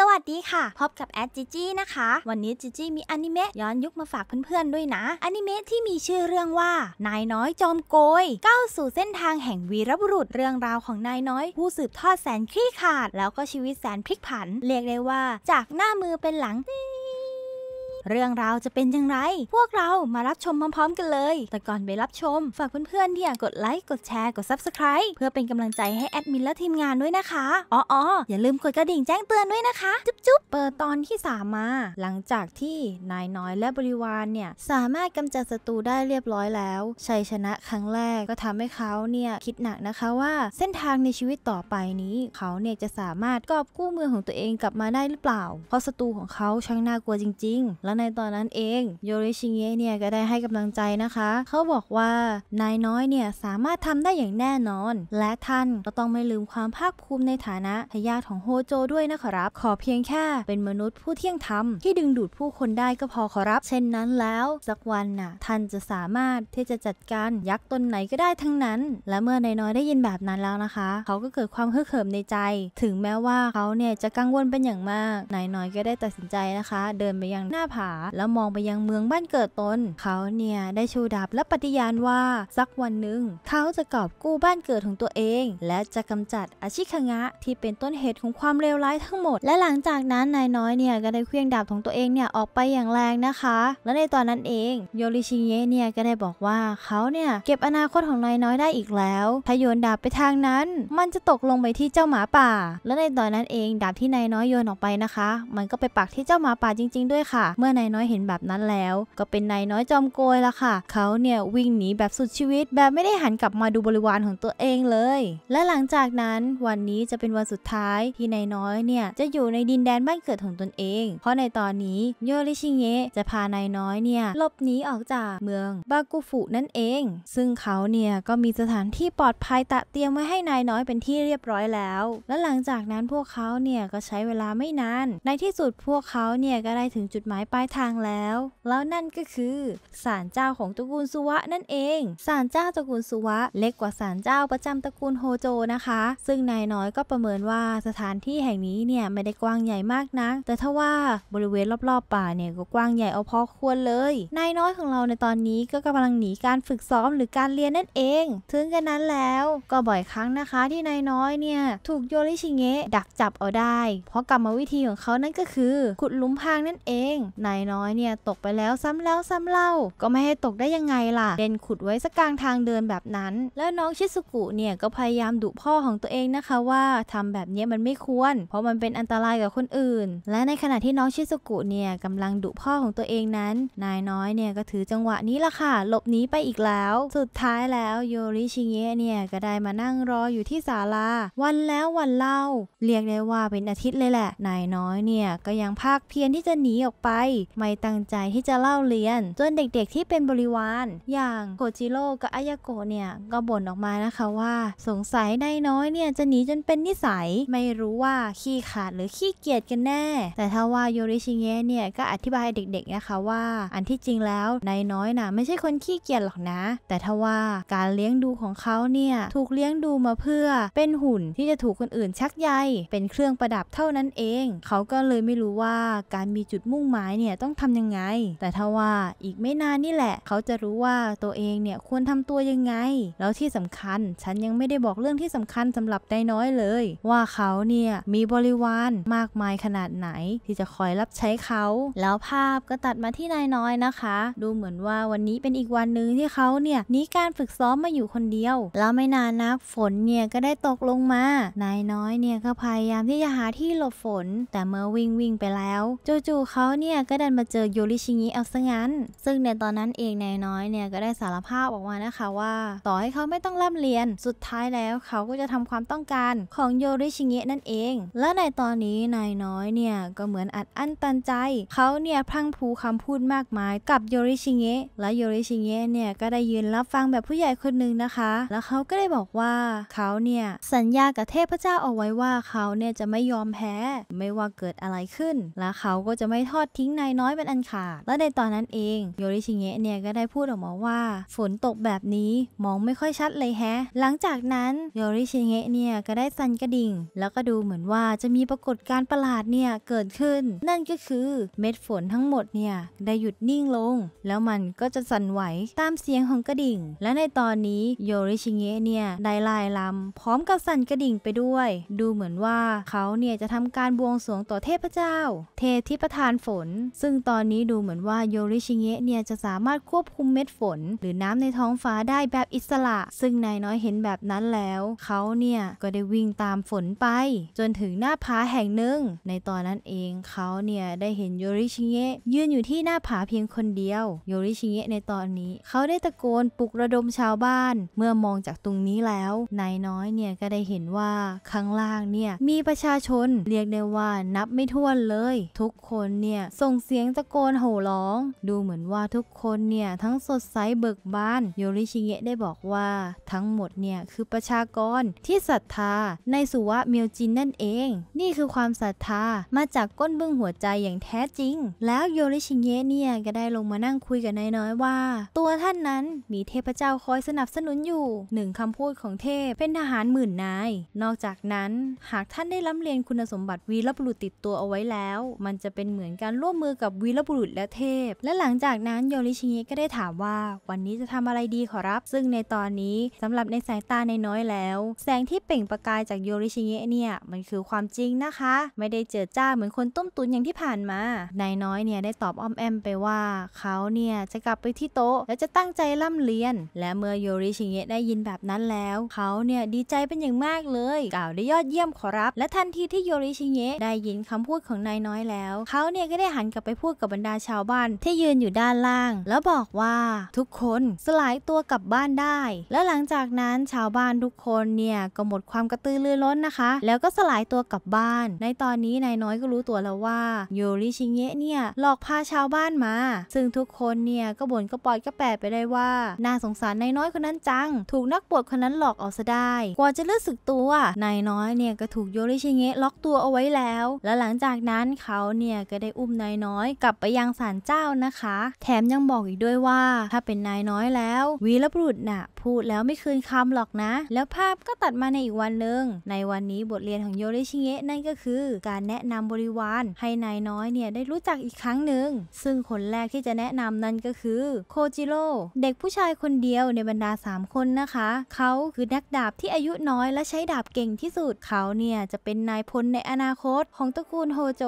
สวัสดีค่ะพบกับ แอดจิจี้นะคะวันนี้จิจี้มีอนิเมะย้อนยุคมาฝากเพื่อนๆด้วยนะอนิเมะที่มีชื่อเรื่องว่านายน้อยจอมโกยก้าวสู่เส้นทางแห่งวีรบุรุษเรื่องราวของนายน้อยผู้สืบทอดแสนขี้ขาด แล้วก็ชีวิตแสนพลิกผันเรียกได้ว่า จากหน้ามือเป็นหลังเรื่องราวจะเป็นอย่างไร พวกเรามารับชมพร้อมๆ กันเลย แต่ก่อนไปรับชม ฝากเพื่อนๆที่อยากกดไลค์กดแชร์กด Subscribe เพื่อเป็นกำลังใจให้แอดมินและทีมงานด้วยนะคะ อ๋อออย่าลืมกดกระดิ่งแจ้งเตือนด้วยนะคะ จุ๊บๆ เปิดตอนที่3มา หลังจากที่นายน้อยและบริวารเนี่ย สามารถกำจัดศัตรูได้เรียบร้อยแล้ว ชัยชนะครั้งแรกก็ทำให้เขาเนี่ยคิดหนักนะคะว่า เส้นทางในชีวิตต่อไปนี้เขาเนี่ยจะสามารถกอบกู้เมืองของตัวเองกลับมาได้หรือเปล่าเพราะศัตรูของเขาช่างน่ากลัวจริงๆแล้วในตอนนั้นเองโยริชิเงะเนี่ยก็ได้ให้กำลังใจนะคะ เขาบอกว่านายน้อยเนี่ยสามารถทำได้อย่างแน่นอน และท่านก็ต้องไม่ลืมความภาคภูมิในฐานะทายาทของโฮโจ ด้วยนะครับ ขอเพียงแค่เป็นมนุษย์ผู้เที่ยงธรรม ที่ดึงดูดผู้คนได้ก็พอขอรับ เช่นนั้นแล้ว สักวันน่ะท่านจะสามารถที่จะจัดการยักษ์ตนไหนก็ได้ทั้งนั้น และเมื่อนายน้อยได้ยินแบบนั้นแล้วนะคะ เขาก็เกิดความฮึกเหิมในใจ ถึงแม้ว่าเขาเนี่ยจะกังวลเป็นอย่างมากนายน้อยก็ได้ตัดสินใจนะคะ เดินไปยังหน้าผาาแล้วมองไปยังเมืองบ้านเกิดตนเขาเนี่ยได้ชูดาบและปฏิญาณว่าสักวันหนึ่งเขาจะกอบกู้บ้านเกิดของตัวเอง และจะกำจัดอาชิคงะที่เป็นต้นเหตุของความเลวร้ายทั้งหมด และหลังจากนั้นนายน้อยเนี่ยก็ได้เคลื่องดาบของตัวเองเนี่ยออกไปอย่างแรงนะคะ และในตอนนั้นเองโยริชิเงะเนี่ยก็ได้บอกว่าเขาเนี่ยเก็บอนาคตของนายน้อยได้อีกแล้วถ้าโยนดาบไปทางนั้น มันจะตกลงไปที่เจ้าหมาป่า และในตอนนั้นเองดาบที่นายน้อยโยนออกไปนะคะ มันก็ไปปักที่เจ้าหมาป่าจริง ๆ ด้วยค่ะ เมื่ออนายน้อยเห็นแบบนั้นแล้ว ก็เป็นนายน้อยจอมโกยละค่ะเขาเนี่ยวิ่งหนีแบบสุดชีวิตแบบไม่ได้หันกลับมาดูบริวารของตัวเองเลย และหลังจากนั้นวันนี้จะเป็นวันสุดท้ายที่นายน้อยเนี่ยจะอยู่ในดินแดนบ้านเกิดของตนเอง เพราะในตอนนี้โยริชิเงะจะพานายน้อยเนี่ยหลบหนีออกจากเมืองบากุฟุนั่นเองซึ่งเขาเนี่ยก็มีสถานที่ปลอดภัยตะเตรียมไว้ให้นายน้อยเป็นที่เรียบร้อยแล้ว และหลังจากนั้นพวกเขาเนี่ยก็ใช้เวลาไม่นานในที่สุดพวกเขาเนี่ยก็ได้ถึงจุดหมายปปายทางแล้ว แล้วนั่นก็คือศาลเจ้าของตระกูลสุวะนั่นเอง ศาลเจ้าตระกูลสุวะ เล็กกว่าศาลเจ้าประจำตระกูลโฮโจนะคะ ซึ่งนายน้อยก็ประเมินว่าสถานที่แห่งนี้เนี่ยไม่ได้กว้างใหญ่มากนะัก แต่ถ้าว่าบริเวณรอบๆ ป่าเนี่ยก็กว้างใหญ่เอาพอควรเลย นายน้อยของเราในตอนนี้ก็กำลังหนีการฝึกซ้อมหรือการเรียนนั่นเอง ถึงกันนั้นแล้วก็บ่อยครั้งนะคะ ที่นายน้อยเนี่ยถูกโยริชิเงะดักจับเอาได้ เพราะกรรมวิธีของเขา นั่นก็คือ ขุดลุมพรางนั่นเองนายน้อยเนี่ยตกไปแล้วซ้ำแล้วซ้ำเล่า ก็ไม่ให้ตกได้ยังไงล่ะเดนขุดไว้สักกลางทางเดินแบบนั้น แล้วน้องชิสุกุเนี่ยก็พยายามดุพ่อของตัวเองนะคะ ว่าทำแบบนี้มันไม่ควรเพราะมันเป็นอันตรายกับคนอื่น และในขณะที่น้องชิสุกุเนี่ยกำลังดุพ่อของตัวเองนั้น นายน้อยเนี่ยก็ถือจังหวะนี้ละค่ะ หลบหนีไปอีกแล้ว สุดท้ายแล้วโยริชิเงะเนี่ยก็ได้มานั่งรออยู่ที่ศาลาวันแล้ววันเล่า เรียกได้ว่าเป็นอาทิตย์เลยแหละนายน้อยเนี่ยก็ยังภาคเพียรที่จะหนีออกไปไม่ตั้งใจที่จะเล่าเรียนจนเด็กๆ ที่เป็นบริวาร อย่างโกจิโร่กับอายาโกะเนี่ยก็บ่นออกมานะคะว่าสงสัยนายน้อยเนี่ยจะหนีจนเป็นนิสัย ไม่รู้ว่าขี้ขาดหรือขี้เกียจกันแน่ แต่ถ้าว่าโยริชิเงะเนี่ยก็อธิบายเด็กๆนะคะว่า อันที่จริงแล้วนายน้อยน่ะไม่ใช่คนขี้เกียจหรอกนะ แต่ถ้าว่าการเลี้ยงดูของเขาเนี่ยถูกเลี้ยงดูมาเพื่อเป็นหุ่นที่จะถูกคนอื่นชักใย เป็นเครื่องประดับเท่านั้นเอง เขาก็เลยไม่รู้ว่าการมีจุดมุ่งหมายเนี่ยี่ยต้องทำยังไง แต่ถ้าว่าอีกไม่นานนี่แหละ เขาจะรู้ว่าตัวเองเนี่ยควรทำตัวยังไง แล้วที่สำคัญ ฉันยังไม่ได้บอกเรื่องที่สำคัญสำหรับไดน้อยเลย ว่าเขาเนี่ย มีบริวารมากมายขนาดไหนที่จะคอยรับใช้เขา แล้วภาพก็ตัดมาที่นายน้อยนะคะ ดูเหมือนว่าวันนี้เป็นอีกวันหนึ่งที่เขาเนี่ยนี้การฝึกซ้อมมาอยู่คนเดียวแล้วไม่นานนักฝนเนี่ยก็ได้ตกลงมา นายน้อยเนี่ยก็พยายามที่จะหาที่หลบฝนแต่เมื่อวิ่งวิ่งไปแล้วจู่ๆเขาเนี่ยก็ดันมาเจอโยริชิงิเอาซะงั้น ซึ่งในตอนนั้นเองนายน้อยเนี่ยก็ได้สารภาพออกมานะคะว่า ต่อให้เขาไม่ต้องร่มเรียน สุดท้ายแล้วเขาก็จะทำความต้องการของโยริชิงินั่นเอง และในตอนนี้นายน้อยเนี่ยก็เหมือนอัดอั้นตันใจเขาเนี่ยพังพูคำพูดมากมาย กับโยริชิงิและโยริชิงิเนี่ยก็ได้ยืนรับฟังแบบผู้ใหญ่คนหนึ่งนะคะแล้วเขาก็ได้บอกว่าเขาเนี่ยสัญญากับเทพเจ้าเอาไว้ว่าเขาเนี่ยจะไม่ยอมแพ้ไม่ว่าเกิดอะไรขึ้น และเขาก็จะไม่ทอดทิ้งนาายน้อยเป็นอันขาด และในตอนนั้นเองโยริชิเงะเนี่ยก็ได้พูดออกมาว่า ฝนตกแบบนี้มองไม่ค่อยชัดเลยแฮะ หลังจากนั้นโยริชิเงะเนี่ยก็ได้สั่นกระดิ่ง แล้วก็ดูเหมือนว่าจะมีปรากฏการณ์ประหลาดเนี่ย เกิดขึ้น นั่นก็คือเม็ดฝนทั้งหมดเนี่ย ได้หยุดนิ่งลง แล้วมันก็จะสั่นไหวตามเสียงของกระดิ่ง และในตอนนี้โยริชิเงะเนี่ยได้ลายลำ พร้อมกับสั่นกระดิ่งไปด้วย ดูเหมือนว่าเขาเนี่ยจะทำการบวงสรวงต่อเทพเจ้า เทพที่ประทานฝนซึ่งตอนนี้ดูเหมือนว่าโยริชิเงะเนี่ยจะสามารถควบคุมเม็ดฝน หรือน้ำในท้องฟ้าได้แบบอิสระ ซึ่งนายน้อยเห็นแบบนั้นแล้วเขาเนี่ย ก็ได้วิ่งตามฝนไป จนถึงหน้าผาแห่งหนึ่ง ในตอนนั้นเองเขาเนี่ย ได้เห็นโยริชิเงะยืนอยู่ที่หน้าผาเพียงคนเดียวโยริชิเงะในตอนนี้ เขาได้ตะโกนปลุกระดมชาวบ้าน เมื่อมองจากตรงนี้แล้วนายน้อยเนี่ยก็ได้เห็นว่าข้างล่างเนี่ยมีประชาชนเรียกได้ว่านับไม่ถ้วนเลย ทุกคนเนี่ยส่งเสียงตะโกนโห่ร้อง ดูเหมือนว่าทุกคนเนี่ย ทั้งสดใสเบิกบานโยริชิเงะได้บอกว่า ทั้งหมดเนี่ย คือประชากรที่ศรัทธาในสุวะเมียวจินนั่นเอง นี่คือความศรัทธามาจากก้นบึ้งหัวใจอย่างแท้จริง แล้วโยริชิเงะเนี่ย ก็ได้ลงมานั่งคุยกับนายน้อยว่า ตัวท่านนั้นมีเทพเจ้าคอยสนับสนุนอยู่หนึ่งคำพูดของเทพเป็นทหารหมื่นนายนอกจากนั้นหากท่านได้ล้ำเลียนคุณสมบัติวีรบุรุษติดตัวเอาไว้แล้ว มันจะเป็นเหมือนการร่วมมือือกับวีรบุรุษและเทพ และหลังจากนั้นโยริชิงิก็ได้ถามว่า วันนี้จะทำอะไรดีขอรับ ซึ่งในตอนนี้สำหรับในสายตาในน้อยแล้ว แสงที่เปล่งประกายจากโยริชิงิเนี่ยมันคือความจริงนะคะ ไม่ได้เจิดจ้าเหมือนคนต้มตุนอย่างที่ผ่านมานายน้อยเนี่ยได้ตอบอ้อมแอมไปว่าเขาเนี่ยจะกลับไปที่โต๊ะ และจะตั้งใจล่ำเรียน และเมื่อโยริชิงิได้ยินแบบนั้นแล้วเขาเนี่ยดีใจเป็นอย่างมากเลย กล่าวได้ยอดเยี่ยมขอรับ และทันทีที่โยริชิงิได้ยินคำพูดของนายน้อยแล้วเขาเนี่ยก็ได้หันกลับไปพูดกับบรรดาชาวบ้านที่ยืนอยู่ด้านล่าง แล้วบอกว่าทุกคน สลายตัวกลับบ้านได้ แล้วหลังจากนั้นชาวบ้านทุกคนเนี่ย ก็หมดความกระตือรือร้นนะคะ แล้วก็สลายตัวกลับบ้าน ในตอนนี้นายน้อยก็รู้ตัวแล้วว่าโยริชิเงะเนี่ยหลอกพาชาวบ้านมา ซึ่งทุกคนเนี่ยก็บ่นก็ปล่อยก็แปรไปได้ว่า น่าสงสารนายน้อยคนนั้นจังถูกนักบวชคนนั้นหลอกเอาซะได้ กว่าจะรู้สึกตัวนายน้อยเนี่ยก็ถูกโยริชิเงะล็อกตัวเอาไว้แล้ว และหลังจากนั้นเขาเนี่ยก็ได้อุ้มนายนยน้อยกลับไปยังศาลเจ้านะคะ แถมยังบอกอีกด้วยว่าถ้าเป็นนายน้อยแล้ว วีรบุรุษน่ะพูดแล้วไม่คืนคำหรอกนะ แล้วภาพก็ตัดมาในอีกวันหนึ่งในวันนี้บทเรียนของโยริชิเงะนั่นก็คือการแนะนำบริวาร ให้นายน้อยเนี่ยได้รู้จักอีกครั้งหนึ่ง ซึ่งคนแรกที่จะแนะนำนั่นก็คือโคจิโร่เด็กผู้ชายคนเดียวในบรรดา 3 คนนะคะ เขาคือนักดาบที่อายุน้อยและใช้ดาบเก่งที่สุดเขาเนี่ยจะเป็นนายพลในอนาคตของตระกูลโฮโจ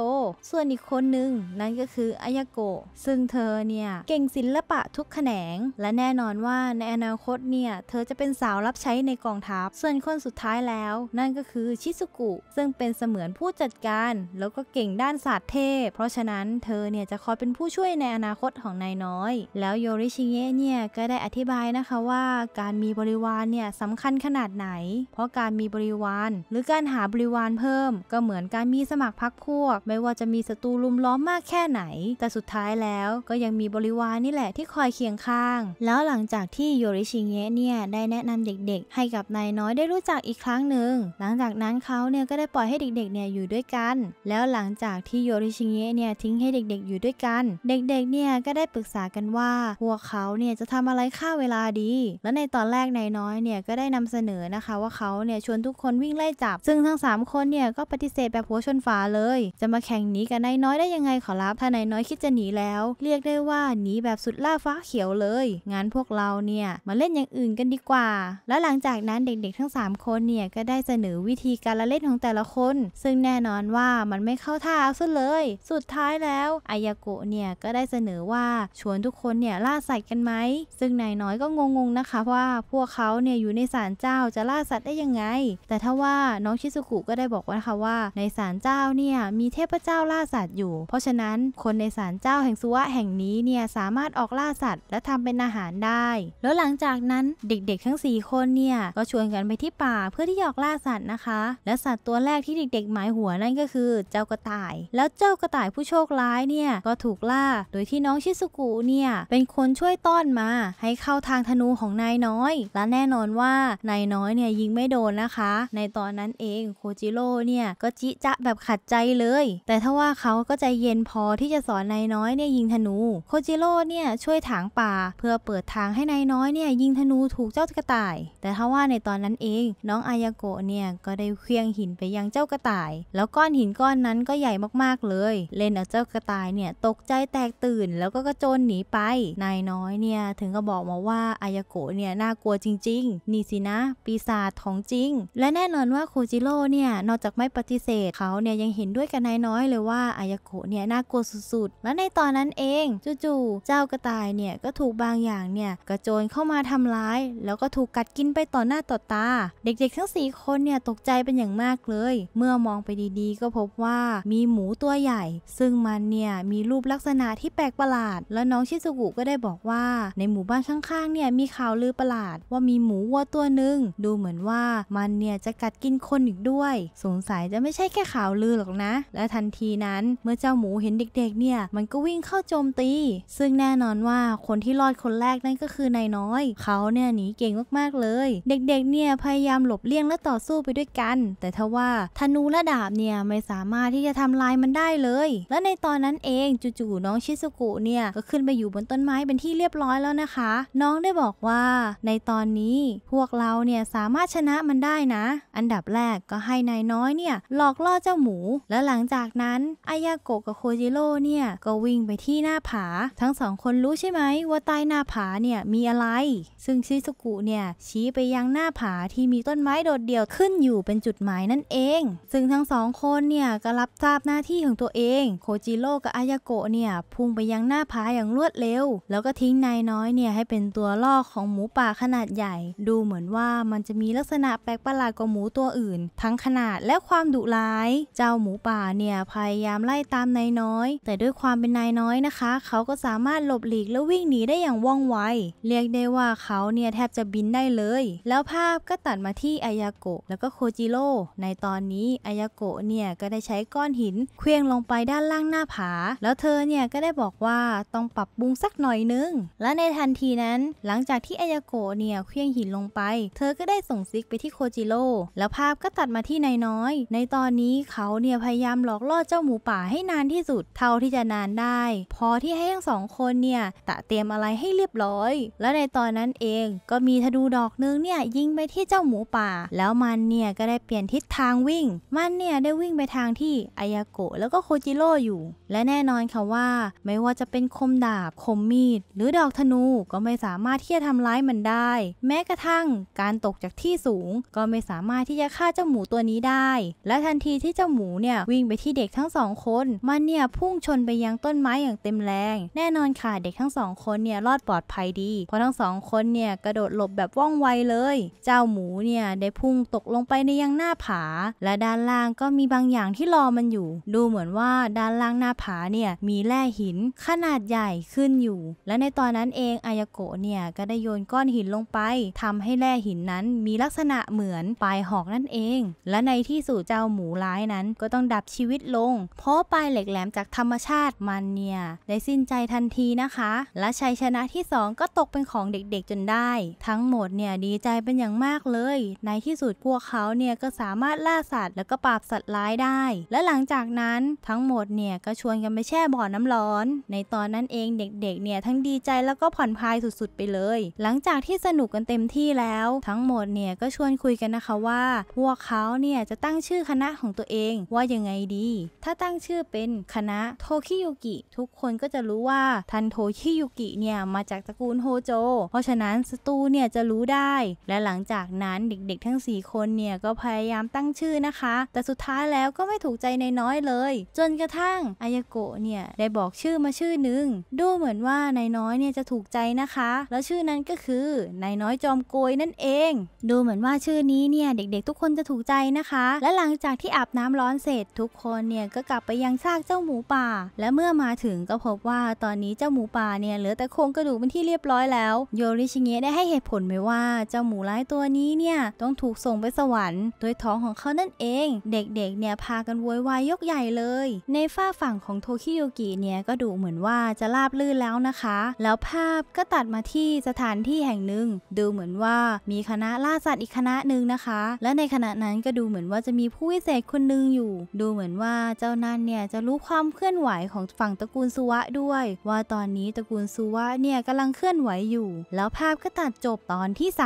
ส่วนอีกคนหนึ่งนั่นน้นก็คืออายโกซึ่งเธอเนี่ยเก่งศิลปะทุกแขนง และแน่นอนว่าในอนาคตเนี่ยเธอจะเป็นสาวรับใช้ในกองทัพส่วนคนสุดท้ายแล้วนั่นก็คือชิซุกุซึ่งเป็นเสมือนผู้จัดการแล้วก็เก่งด้านศาสตร์เทพเพราะฉะนั้นเธอเนี่ยจะคอยเป็นผู้ช่วยในอนาคตของนายน้อย แล้วโยริชิเงะเนี่ยก็ได้อธิบายนะคะว่าการมีบริวารเนี่ยสำคัญขนาดไหน เพราะการมีบริวาร หรือการหาบริวารเพิ่ม ก็เหมือนการมีสมัครพรรคพวก ไม่ว่าจะมีศัตรูลุมล้อมมากแค่ค่ไหนแต่สุดท้ายแล้วก็ยังมีบริวารนี่แหละที่คอยเคียงข้าง แล้วหลังจากที่โยริชิเงะเนี่ยได้แนะนำเด็กๆ ให้กับนายน้อยได้รู้จักอีกครั้งหนึ่ง หลังจากนั้นเขาเนี่ยก็ได้ปล่อยให้เด็กๆเนี่ยอยู่ด้วยกัน แล้วหลังจากที่โยริชิเงะเนี่ยทิ้งให้เด็ก ๆ อยู่ด้วยกัน เด็กๆเนี่ยก็ได้ปรึกษากันว่าพวกเขาเนี่ยจะทำอะไรค่าเวลาดี แล้วในตอนแรกนายน้อยเนี่ยก็ได้นำเสนอนะคะว่าเขาเนี่ยชวนทุกคนวิ่งไล่จับ ซึ่งทั้ง 3 คนเนี่ยก็ปฏิเสธแบบหัวชนฝาเลย จะมาแข่งนี้กันนายน้อยได้ยังไงขอรัถ้านายน้อยคิดจะหนีแล้ว เรียกได้ว่าหนีแบบสุดล่าฟ้าเขียวเลยงั้นพวกเราเนี่ย มาเล่นอย่างอื่นกันดีกว่า และหลังจากนั้นเด็กๆทั้ง3คนเนี่ย ก็ได้เสนอวิธีการละเล่นของแต่ละคน ซึ่งแน่นอนว่ามันไม่เข้าท่าเอาซะเลย สุดท้ายแล้วอายาโกะเนี่ยก็ได้เสนอว่าชวนทุกคนเนี่ยล่าสัตว์กันไหม ซึ่งนายน้อยก็งงๆนะคะว่าพวกเขาเนี่ยอยู่ในศาลเจ้าจะล่าสัตว์ได้ยังไง แต่ถ้าว่าน้องชิซุกุก็ได้บอกว่านะคะว่า ในศาลเจ้าเนี่ยมีเทพเจ้าล่าสัตว์อยู่ เพราะฉะนั้นคนในศาลเจ้าแห่งสุวะแห่งนี้เนี่ยสามารถออกล่าสัตว์ และทำเป็นอาหารได้ แล้วหลังจากนั้นเด็ก ๆ ทั้ง4คนเนี่ยก็ชวนกันไปที่ป่าเพื่อที่จะออกล่าสัตว์นะคะ และสัตว์ตัวแรกที่เด็กๆ หมายหัวนั่นก็คือ เจ้ากระต่าย แล้วเจ้ากระต่ายผู้โชคร้ายเนี่ยก็ถูกล่าโดยที่น้องชิสุกุเนี่ยเป็นคนช่วยต้อนมา ให้เข้าทางธนูของนายน้อย และแน่นอนว่านายน้อยเนี่ยยิงไม่โดนนะคะ ในตอนนั้นเองโคจิโร่เนี่ยก็จิจะแบบขัดใจเลย แต่ถ้าว่าเขาก็ใจเย็นพอพอที่จะสอนนายน้อยเนี่ยยิงธนูโคจิโร่เนี่ยช่วยถางป่า เพื่อเปิดทางให้นายน้อยเนี่ยยิงธนูถูกเจ้ากระต่าย แต่ถ้าว่าในตอนนั้นเอง น้องอายาโกะเนี่ยก็ได้เคลี่ยงหินไปยังเจ้ากระต่าย แล้วก้อนหินก้อนนั้นก็ใหญ่มากๆเลย เล่นเอาเจ้ากระต่ายเนี่ยตกใจแตกตื่นแล้วก็กระโจนหนีไปนายน้อยเนี่ยถึงก็บอกมาว่าอายาโกะเนี่ยน่ากลัวจริง ๆนี่สินะ ปีศาจของจริง และแน่นอนว่าโคจิโร่เนี่ยนอกจากไม่ปฏิเสธเขาเนี่ยยังเห็นด้วยกับนายน้อยเลยว่าอายาโกะเนี่ยน่าากลัวสุดๆ และในตอนนั้นเองจู่ๆเจ้ากระต่ายเนี่ยก็ถูกบางอย่างเนี่ยกระโจนเข้ามาทำร้าย แล้วก็ถูกกัดกินไปต่อหน้าต่อตา เด็ก ๆ ทั้ง 4 คนเนี่ย ตกใจเป็นอย่างมากเลย เมื่อมองไปดีๆ ก็พบว่ามีหมูตัวใหญ่ ซึ่งมันเนี่ย มีรูปลักษณะที่แปลกประหลาด แล้วน้องชิซุกุก็ได้บอกว่าในหมู่บ้านข้างๆ เนี่ยมีข่าวลือประหลาด ว่ามีหมูวัวตัวหนึ่งดูเหมือนว่ามันเนี่ยจะกัดกินคนอีกด้วยสงสัยจะไม่ใช่แค่ข่าวลือหรอกนะ และทันทีนั้นเมื่อเจ้าหมูเห็นเด็กๆ เนี่ย มันก็วิ่งเข้าโจมตี ซึ่งแน่นอนว่าคนที่รอดคนแรกนั่นก็คือนายน้อย เขาเนี่ยหนีเก่งมากๆ เลย เด็กๆ เนี่ยพยายามหลบเลี่ยงและต่อสู้ไปด้วยกัน แต่ทว่าธนูและดาบเนี่ยไม่สามารถที่จะทำลายมันได้เลย และในตอนนั้นเองจู่ๆน้องชิซุกุเนี่ยก็ขึ้นไปอยู่บนต้นไม้เป็นที่เรียบร้อยแล้วนะคะ น้องได้บอกว่า ในตอนนี้พวกเราเนี่ยสามารถชนะมันได้นะ อันดับแรกก็ให้นายน้อยเนี่ยหลอกล่อเจ้าหมู และหลังจากนั้นอายาโกะกับโคจิโร่เนี่ยก็วิ่งไปที่หน้าผา ทั้งสองคนรู้ใช่ไหม ว่าใต้หน้าผาเนี่ยมีอะไร ซึ่งชิซุกุเนี่ยชี้ไปยังหน้าผาที่มีต้นไม้โดดเดี่ยวขึ้นอยู่เป็นจุดหมายนั่นเอง ซึ่งทั้งสองคนเนี่ยก็รับทราบหน้าที่ของตัวเองโคจิโร่กับอายาโกะเนี่ยพุ่งไปยังหน้าผาอย่างรวดเร็วแล้วก็ทิ้งนายน้อยเนี่ยให้เป็นตัวล่อของหมูป่าขนาดใหญ่ ดูเหมือนว่ามันจะมีลักษณะแปลกประหลาดกว่าหมูตัวอื่น ทั้งขนาดและความดุร้าย เจ้าหมูป่าเนี่ยพยายามไล่ตามนายน้อยอยแต่ด้วยความเป็นนายน้อยนะคะเขาก็สามารถหลบหลีกและวิ่งหนีได้อย่างว่องไวเรียกได้ว่าเขาเนี่ยแทบจะบินได้เลย แล้วภาพก็ตัดมาที่อายาโกะแล้วก็โคจิโร่ในตอนนี้อายาโกะเนี่ยก็ได้ใช้ก้อนหิน เคลื่องลงไปด้านล่างหน้าผา แล้วเธอเนี่ยก็ได้บอกว่าต้องปรับปรุงสักหน่อยนึง และในทันทีนั้นหลังจากที่อายาโกะเนี่ยเคลื่องหินลงไป เธอก็ได้ส่งซิกไปที่โคจิโร่แล้วภาพก็ตัดมาที่นายน้อย ในตอนนี้เขาเนี่ยพยายามหลอกล่อเจ้าหมูป่าให้นานที่สุดเท่าที่จะนานได้ พอที่ให้ทั้งสองคนเนี่ยตะเตรียมอะไรให้เรียบร้อย แล้วในตอนนั้นเองก็มีธนูดอกนึงเนี่ย ยิงไปที่เจ้าหมูป่า แล้วมันเนี่ยก็ได้เปลี่ยนทิศทางวิ่ง มันเนี่ยได้วิ่งไปทางที่อายาโกะแล้วก็โคจิโร่อยู่ และแน่นอนค่ะว่า ไม่ว่าจะเป็นคมดาบคมมีด หรือดอกธนูก็ไม่สามารถที่จะทำร้ายมันได้ แม้กระทั่งการตกจากที่สูง ก็ไม่สามารถที่จะฆ่าเจ้าหมูตัวนี้ได้ และทันทีที่เจ้าหมูเนี่ยวิ่งไปที่เด็กทั้งสองคนมันเนี่ยพุ่งชนไปยังต้นไม้อย่างเต็มแรง แน่นอนค่ะเด็กทั้งสองคนเนี่ยรอดปลอดภัยดีเพราะทั้งสองคนเนี่ยกระโดดหลบแบบว่องไวเลย เจ้าหมูเนี่ยได้พุ่งตกลงไปในยังหน้าผา และด้านล่างก็มีบางอย่างที่รอมันอยู่ ดูเหมือนว่าด้านล่างหน้าผาเนี่ยมีแร่หินขนาดใหญ่ขึ้นอยู่ และในตอนนั้นเองอายโกะเนี่ยก็ได้โยนก้อนหินลงไป ทำให้แร่หินนั้นมีลักษณะเหมือนปลายหอกนั่นเอง และในที่สุดเจ้าหมูร้ายนั้นก็ต้องดับชีวิตลง เพราะปลายเหล็กแหลมจากธรรมชาติมันเนี่ยได้สิ้นใจทันทีนะคะ และชัยชนะที่2ก็ตกเป็นของเด็กๆจนได้ ทั้งหมดเนี่ยดีใจเป็นอย่างมากเลย ในที่สุดพวกเขาเนี่ยก็สามารถล่าสัตว์แล้วก็ปราบสัตว์ร้ายได้ และหลังจากนั้นทั้งหมดเนี่ยก็ชวนกันไปแช่บ่อน้ำร้อน ในตอนนั้นเองเด็กๆเนี่ยทั้งดีใจแล้วก็ผ่อนคลายสุดๆไปเลย หลังจากที่สนุกกันเต็มที่แล้วทั้งหมดเนี่ยก็ชวนคุยกันนะคะว่า พวกเขาเนี่ยจะตั้งชื่อคณะของตัวเองว่ายังไงดี ถ้าตั้งชื่อเป็นคณะโทคิยุกิทุกคนก็จะรู้ว่าทันโทคิยุกิเนี่ยมาจากตระกูลโฮโจ เพราะฉะนั้น สตูเนี่ยจะรู้ได้ และหลังจากนั้นเด็กๆ ทั้ง4คนเนี่ยก็พยายามตั้งชื่อนะคะ แต่สุดท้ายแล้วก็ไม่ถูกใจในน้อยเลย จนกระทั่งอายโกะเนี่ยได้บอกชื่อมาชื่อหนึ่ง ดูเหมือนว่านายน้อยเนี่ยจะถูกใจนะคะ แล้วชื่อนั้นก็คือนายน้อยจอมโกยนั่นเอง ดูเหมือนว่าชื่อนี้เนี่ยเด็กๆ ทุกคนจะถูกใจนะคะ และหลังจากที่อาบน้ำร้อนเสร็จทุกคนเนี่ยก็กลับไปยังซากเจ้าหมูป่าและเมื่อมาถึงก็พบว่าตอนนี้เจ้าหมูป่าเนี่ยเหลือแต่โครงกระดูกเป็นที่เรียบร้อยแล้วโยริชิเงะได้ให้เหตุผลไว้ว่าเจ้าหมูร้ายตัวนี้เนี่ยต้องถูกส่งไปสวรรค์โดยท้องของเขานั่นเองเด็กๆเนี่ย พากันโวยวายยกใหญ่เลย ในฝ้าฝั่งของโทคิโยกิเนี่ยก็ดูเหมือนว่าจะราบลื่นแล้วนะคะ แล้วภาพก็ตัดมาที่สถานที่แห่งหนึ่งดูเหมือนว่ามีคณะล่าสัตว์อีกคณะหนึ่งนะคะ และในขณะนั้นก็ดูเหมือนว่าจะมีผู้วิเศษคนหนึ่งอยู่ ดูเหมือนว่าเจ้านั่นเนี่ยจะรู้ความเคลื่อนไหวของฝั่งตระกูลสุวะด้วย ว่าตอนนี้ตระกูลสุวะเนี่ยกำลังเคลื่อนไหวอยู่ แล้วภาพก็ตัดจบตอนที่ 3